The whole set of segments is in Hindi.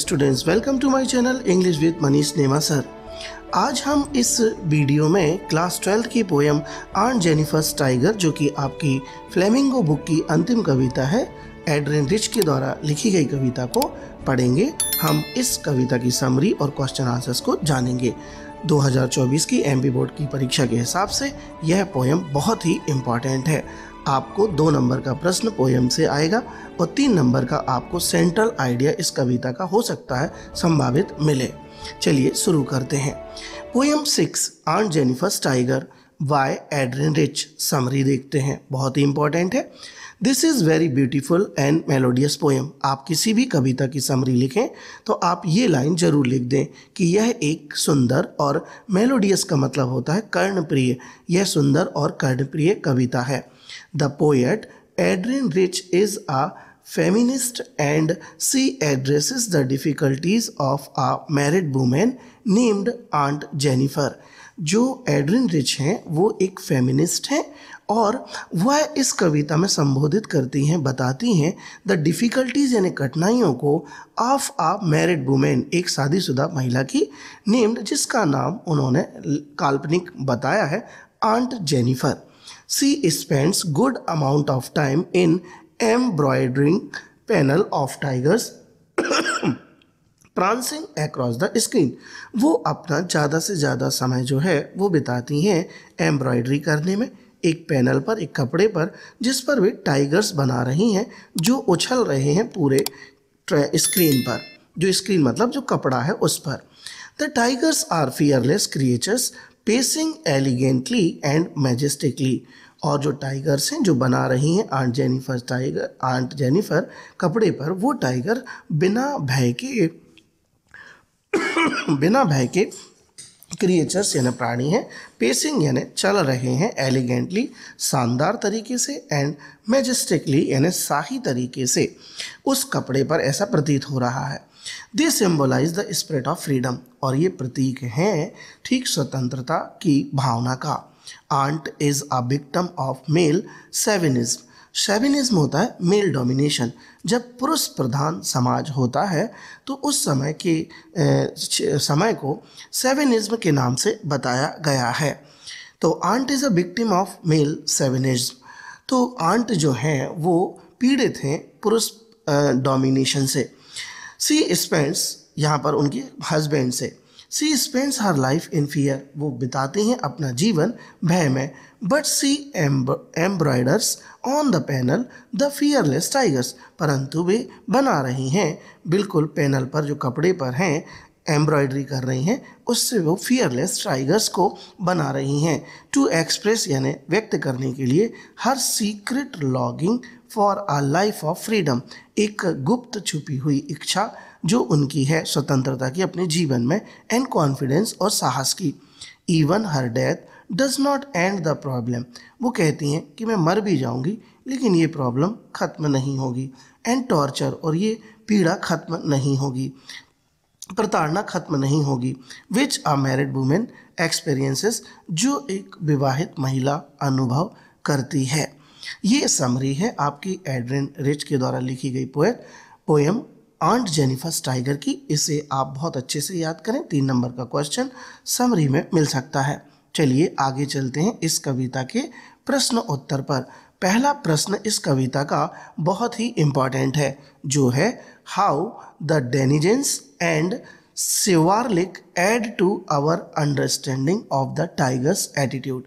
Students welcome to my channel English with Manish Nema sir आज हम इस वीडियो में क्लास ट्वेल्थ की पोयम आर्न जेनिफर्स टाइगर जो कि आपकी फ्लेमिंगो बुक की अंतिम कविता है एड्रिन रिच के द्वारा लिखी गई कविता को पढ़ेंगे हम इस कविता की समरी और क्वेश्चन आंसर्स को जानेंगे 2024 की एम बोर्ड की परीक्षा के हिसाब से यह पोयम बहुत ही इम्पॉर्टेंट है आपको दो नंबर का प्रश्न पोयम से आएगा और तीन नंबर का आपको सेंट्रल आइडिया इस कविता का हो सकता है संभावित मिले चलिए शुरू करते हैं poem six Aunt Jennifer's tiger by Adrienne Rich summary देखते हैं बहुत ही इंपॉर्टेंट है this is very beautiful and melodious poem आप किसी भी कविता की समरी लिखें तो आप ये लाइन जरूर लिख दें कि यह एक सुंदर और मेलोडियस का मतलब होता है कर्णप्रिय यह सुंदर और कर्णप्रिय कविता है The poet Adrienne Rich is a feminist and she addresses the difficulties of a married woman named Aunt Jennifer. जो एड्रिन रिच हैं वो एक फेमिनिस्ट हैं और वह इस कविता में संबोधित करती हैं बताती हैं द डिफ़िकल्टीज यानी कठिनाइयों को ऑफ आ मैरिड वुमेन एक शादीशुदा महिला की नेम्ड जिसका नाम उन्होंने काल्पनिक बताया है Aunt Jennifer She spends good amount of time in embroidering panel of tigers prancing across the screen वो अपना ज़्यादा से ज़्यादा समय जो है वो बिताती हैं एम्ब्रॉयडरी करने में एक पैनल पर एक कपड़े पर जिस पर वे टाइगर्स बना रही हैं जो उछल रहे हैं पूरे स्क्रीन पर जो स्क्रीन मतलब जो कपड़ा है उस पर the tigers are fearless creatures pacing elegantly and majestically और जो टाइगर्स हैं जो बना रही हैं Aunt Jennifer tiger Aunt Jennifer कपड़े पर वो टाइगर बिना भय के बिना भय के क्रिएचर्स यानी प्राणी हैं पेसिंग यानी चल रहे हैं एलिगेंटली शानदार तरीके से एंड मैजेस्टिकली यानी शाही तरीके से उस कपड़े पर ऐसा प्रतीत हो रहा है they symbolize the spirit of freedom और ये प्रतीक हैं ठीक स्वतंत्रता की भावना का Aunt is a victim of male chauvinism chauvinism होता है मेल डोमिनेशन जब पुरुष प्रधान समाज होता है तो उस समय के समय को सेविनिज्म के नाम से बताया गया है तो Aunt is a victim of male chauvinism तो आंट जो हैं वो पीड़ित हैं पुरुष डोमिनेशन से सी स्पेंड्स यहाँ पर उनके हस्बैंड से she spends her life in fear वो बिताते हैं अपना जीवन भय में but she embroiders on the panel the fearless tigers परंतु वे बना रही हैं बिल्कुल पैनल पर जो कपड़े पर हैं एम्ब्रॉयडरी कर रही हैं उससे वो फियरलेस टाइगर्स को बना रही हैं टू एक्सप्रेस यानी व्यक्त करने के लिए her secret longing for a life of freedom एक गुप्त छुपी हुई इच्छा जो उनकी है स्वतंत्रता की अपने जीवन में एंड कॉन्फिडेंस और साहस की even her death does not end the problem वो कहती हैं कि मैं मर भी जाऊंगी लेकिन ये प्रॉब्लम ख़त्म नहीं होगी एंड टॉर्चर और ये पीड़ा ख़त्म नहीं होगी प्रताड़ना खत्म नहीं होगी which a married women experiences जो एक विवाहित महिला अनुभव करती है ये समरी है आपकी एड्रिन रिच के द्वारा लिखी गई पोए पोएम आंट जेनिफर स्टाइगर की इसे आप बहुत अच्छे से याद करें तीन नंबर का क्वेश्चन समरी में मिल सकता है चलिए आगे चलते हैं इस कविता के प्रश्न उत्तर पर पहला प्रश्न इस कविता का बहुत ही इम्पॉर्टेंट है जो है how the denizens and chivalric aid to our understanding of the tiger's attitude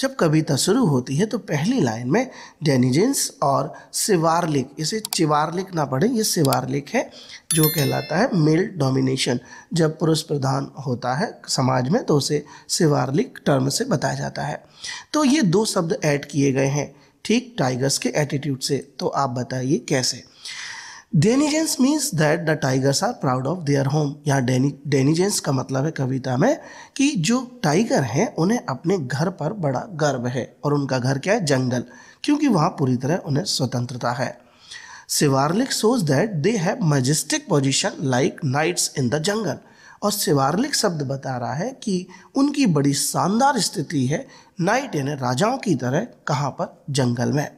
जब कविता शुरू होती है तो पहली लाइन में डेनिजेंस और सिवारलिक इसे चिवारलिक ना पढ़ें ये सिवारलिक है जो कहलाता है मेल डोमिनेशन जब पुरुष प्रधान होता है समाज में तो उसे सिवारलिक टर्म से बताया जाता है तो ये दो शब्द ऐड किए गए हैं ठीक टाइगर्स के एटीट्यूड से तो आप बताइए कैसे denizens means that the tigers are proud of their home यहाँ डेनी डेनिजेंस का मतलब है कविता में कि जो टाइगर हैं उन्हें अपने घर पर बड़ा गर्व है और उनका घर क्या है जंगल क्योंकि वहाँ पूरी तरह उन्हें स्वतंत्रता है सिवार्लिक सोच that they have majestic position like knights in the jungle और शिवारलिक शब्द बता रहा है कि उनकी बड़ी शानदार स्थिति है नाइट यानी राजाओं की तरह कहाँ पर जंगल में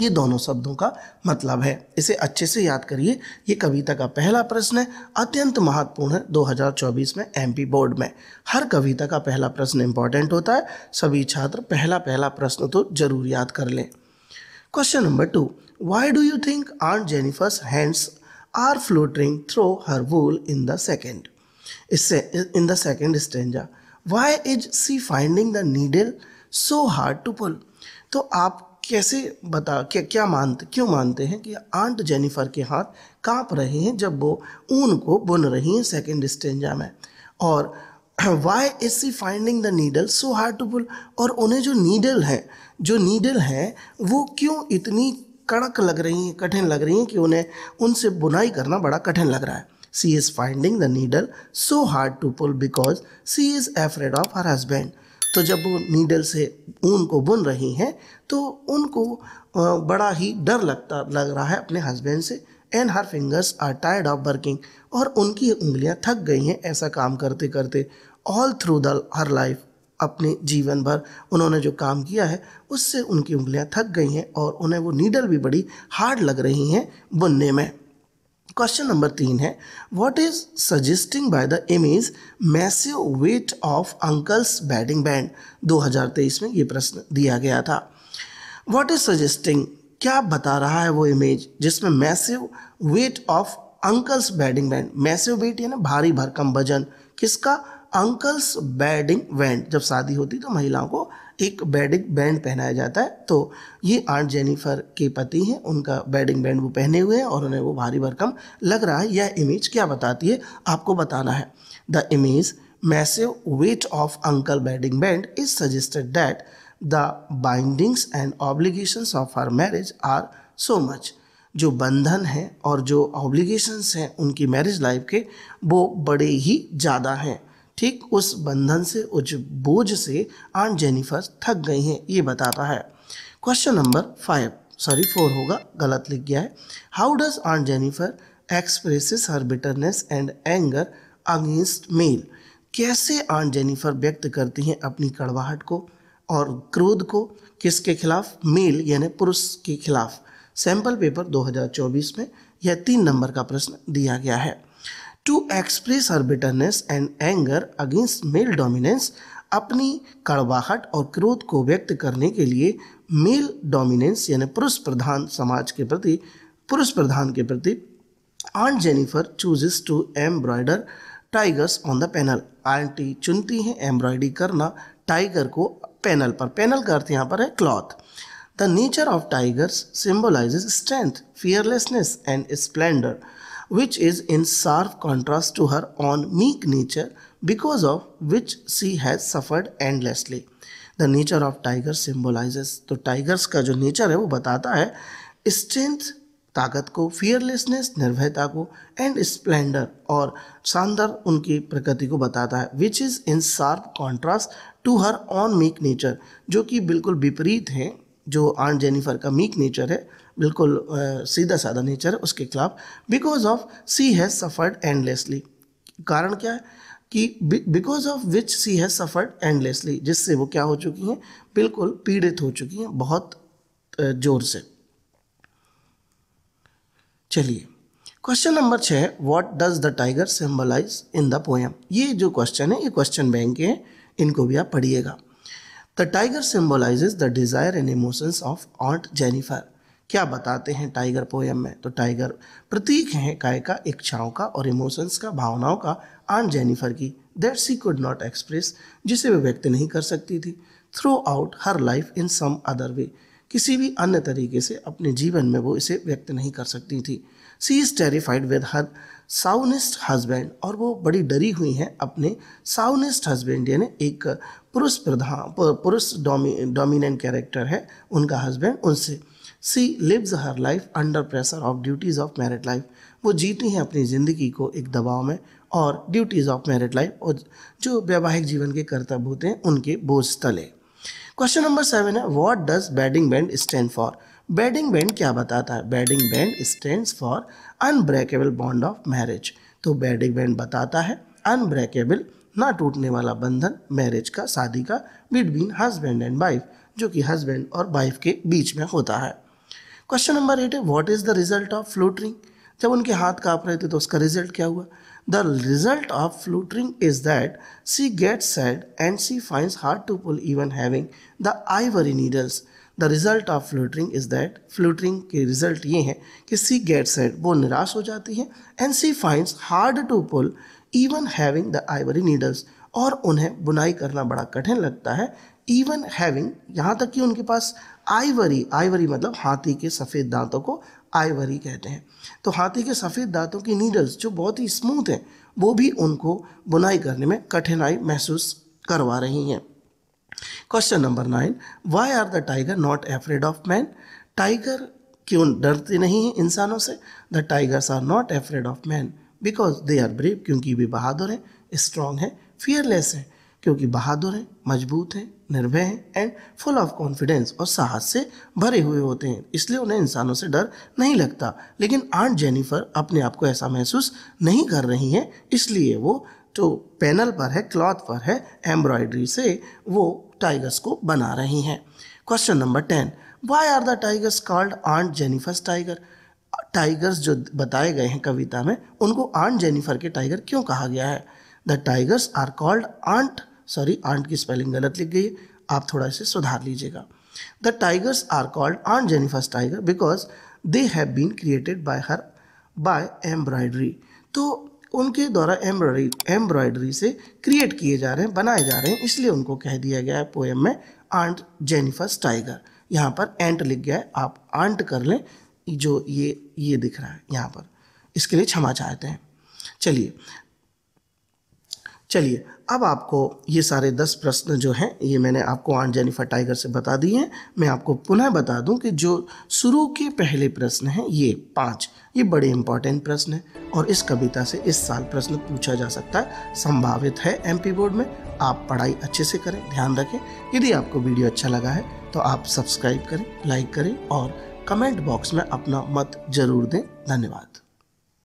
ये दोनों शब्दों का मतलब है इसे अच्छे से याद करिए ये कविता का पहला प्रश्न है अत्यंत महत्वपूर्ण है 2024 में एमपी बोर्ड में हर कविता का पहला प्रश्न इंपॉर्टेंट होता है सभी छात्र पहला पहला प्रश्न तो जरूर याद कर लें question number two why do you think Aunt Jennifer's hands are fluttering through her wool in the second इससे in the second stanza why is she finding the needle so hard to pull तो आप कैसे बता क्या क्या मानते क्यों मानते हैं कि आंट जेनिफर के हाथ कांप रहे हैं जब वो ऊन को बुन रही हैं सेकेंड स्टेंजा में और why is she finding the needle so hard to pull और उन्हें जो नीडल है जो नीडल है वो क्यों इतनी कड़क लग रही हैं कठिन लग रही हैं कि उन्हें उनसे बुनाई करना बड़ा कठिन लग रहा है She is finding the needle so hard to pull because she is afraid of her husband. तो जब वो नीडल से ऊन को बुन रही हैं तो उनको बड़ा ही डर लगता लग रहा है अपने हस्बैंड से and her fingers are tired of working और उनकी उंगलियां थक गई हैं ऐसा काम करते करते all through the her life अपने जीवन भर उन्होंने जो काम किया है उससे उनकी उंगलियां थक गई हैं और उन्हें वो नीडल भी बड़ी हार्ड लग रही हैं बुनने में क्वेश्चन नंबर तीन है what is suggesting by the image massive weight of uncle's wedding band 2023 में ये प्रश्न दिया गया था व्हाट इज सजेस्टिंग क्या बता रहा है वो इमेज जिसमें massive weight of uncle's wedding band massive weight यानी भारी भरकम वजन किसका अंकल्स बैटिंग बैंड जब शादी होती तो महिलाओं को एक बेडिंग बैंड पहनाया जाता है तो ये आंट जेनिफर के पति हैं उनका बेडिंग बैंड वो पहने हुए हैं और उन्हें वो भारी भरकम लग रहा है यह इमेज क्या बताती है आपको बताना है the image massive weight of uncle wedding band is suggested that the bindings and obligations of our marriage are so much जो बंधन हैं और जो ऑब्लिगेशंस हैं उनकी मैरिज लाइफ के वो बड़े ही ज़्यादा हैं ठीक उस बंधन से उस बोझ से आंट जेनिफर थक गई हैं ये बताता है question number five sorry four होगा गलत लिख गया है how does Aunt Jennifer expresses her bitterness and anger against male कैसे आंट जेनिफर व्यक्त करती हैं अपनी कड़वाहट को और क्रोध को किसके खिलाफ मेल यानी पुरुष के खिलाफ सैंपल पेपर 2024 में यह तीन नंबर का प्रश्न दिया गया है to express her bitterness and anger against male dominance अपनी कड़वाहट और क्रोध को व्यक्त करने के लिए मेल डोमिनेंस यानी पुरुष प्रधान समाज के प्रति पुरुष प्रधान के प्रति Aunt Jennifer chooses to embroider tigers on the panel aunty चुनती हैं एम्ब्रॉयडरी करना टाइगर को पैनल पर पैनल का अर्थ यहाँ पर है cloth the nature of tigers symbolize strength fearlessness and splendour which is in sharp contrast to her own meek nature because of which she has suffered endlessly. The nature of tiger symbolizes तो tigers ka jo nature hai wo batata hai strength ताकत को फियरलेसनेस निर्भयता को एंड स्प्लेंडर और शानदार उनकी प्रकृति को बताता है which is in sharp contrast to her own meek nature जो कि बिल्कुल विपरीत है जो आंट जेनिफर का मीक नेचर है बिल्कुल आ, सीधा साधा नेचर है उसके खिलाफ because of she has suffered endlessly कारण क्या है कि because of which she has suffered endlessly जिससे वो क्या हो चुकी हैं बिल्कुल पीड़ित हो चुकी हैं बहुत ज़ोर से चलिए क्वेश्चन नंबर छः what does the tiger symbolize in the poem ये जो क्वेश्चन है ये क्वेश्चन बैंक के हैं इनको भी आप पढ़िएगा the tiger symbolizes the desire and emotions of Aunt Jennifer क्या बताते हैं टाइगर पोएम में तो टाइगर प्रतीक हैं काय का इच्छाओं का और इमोशंस का भावनाओं का आंट जेनिफर की that she could not express जिसे वे व्यक्त नहीं कर सकती थी throughout her life in some other way किसी भी अन्य तरीके से अपने जीवन में वो इसे व्यक्त नहीं कर सकती थी she is terrified with her chauvinist husband और वो बड़ी डरी हुई हैं अपने साउनिस्ट हस्बैंड यानी एक पुरुष प्रधान पुरुष डोमिनेंट कैरेक्टर है उनका हस्बैंड उनसे she lives her life under pressure of duties of married life वो जीती हैं अपनी ज़िंदगी को एक दबाव में और ड्यूटीज़ ऑफ मैरिड लाइफ और जो वैवाहिक जीवन के कर्तव्य होते हैं उनके बोझ तले क्वेश्चन नंबर सेवन है what does wedding band stand for wedding band क्या बताता है wedding band stand for unbreakable bond of marriage तो बैडिंग बैंड बताता है अनब्रेकेबल ना टूटने वाला बंधन मैरिज का शादी का बिटवीन हस्बैंड एंड वाइफ जो कि हस्बैंड और वाइफ के बीच में होता है क्वेश्चन नंबर एट है what is the result of fluttering जब उनके हाथ काँप रहे थे तो उसका रिजल्ट क्या हुआ the result of fluttering is that she get sad and she find hard to pull even having the ivory needles the result of fluttering is that fluttering के रिजल्ट ये हैं कि सी गेट सैड वो निराश हो जाती है and she finds hard to pull even having the ivory needles और उन्हें बुनाई करना बड़ा कठिन लगता है इवन हैविंग यहाँ तक कि उनके पास आइवरी आइवरी मतलब हाथी के सफ़ेद दांतों को आइवरी कहते हैं तो हाथी के सफ़ेद दांतों की नीडल्स जो बहुत ही स्मूथ हैं वो भी उनको बुनाई करने में कठिनाई महसूस करवा रही हैं question number nine why are the tiger not afraid of man tiger क्यों डरते नहीं हैं इंसानों से the tigers are not afraid of man because they are brave क्योंकि वे बहादुर हैं स्ट्रॉन्ग हैं फियरलेस हैं क्योंकि बहादुर हैं मजबूत हैं निर्भय हैं एंड फुल ऑफ कॉन्फिडेंस और साहस से भरे हुए होते हैं इसलिए उन्हें इंसानों से डर नहीं लगता लेकिन आंट जेनिफर अपने आप को ऐसा महसूस नहीं कर रही हैं इसलिए वो जो पैनल पर है क्लॉथ पर है एम्ब्रॉयडरी से वो टाइगर्स को बना रही हैं question number ten why are the tigers called aunt Jennifer's tiger tigers जो बताए गए हैं कविता में उनको आंट जेनिफर के टाइगर क्यों कहा गया है the tigers are called aunt sorry aunt की स्पेलिंग गलत लिख गई है आप थोड़ा इसे सुधार लीजिएगा the tigers are called aunt Jennifer's tiger because they have been created by her by embroidery तो उनके द्वारा एम्ब्रॉयडरी एम्ब्रॉयडरी से क्रिएट किए जा रहे हैं बनाए जा रहे हैं इसलिए उनको कह दिया गया है पोएम में आंट जेनिफर्स टाइगर यहाँ पर एंट लिख गया है आप आंट कर लें जो ये ये दिख रहा है यहाँ पर इसके लिए क्षमा चाहते हैं चलिए चलिए अब आपको ये सारे दस प्रश्न जो हैं ये मैंने आपको आंट जेनिफर टाइगर से बता दिए हैं मैं आपको पुनः बता दूं कि जो शुरू के पहले प्रश्न हैं ये पांच ये बड़े इंपॉर्टेंट प्रश्न हैं और इस कविता से इस साल प्रश्न पूछा जा सकता है संभावित है एमपी बोर्ड में आप पढ़ाई अच्छे से करें ध्यान रखें यदि आपको वीडियो अच्छा लगा है तो आप सब्सक्राइब करें लाइक करें और कमेंट बॉक्स में अपना मत जरूर दें धन्यवाद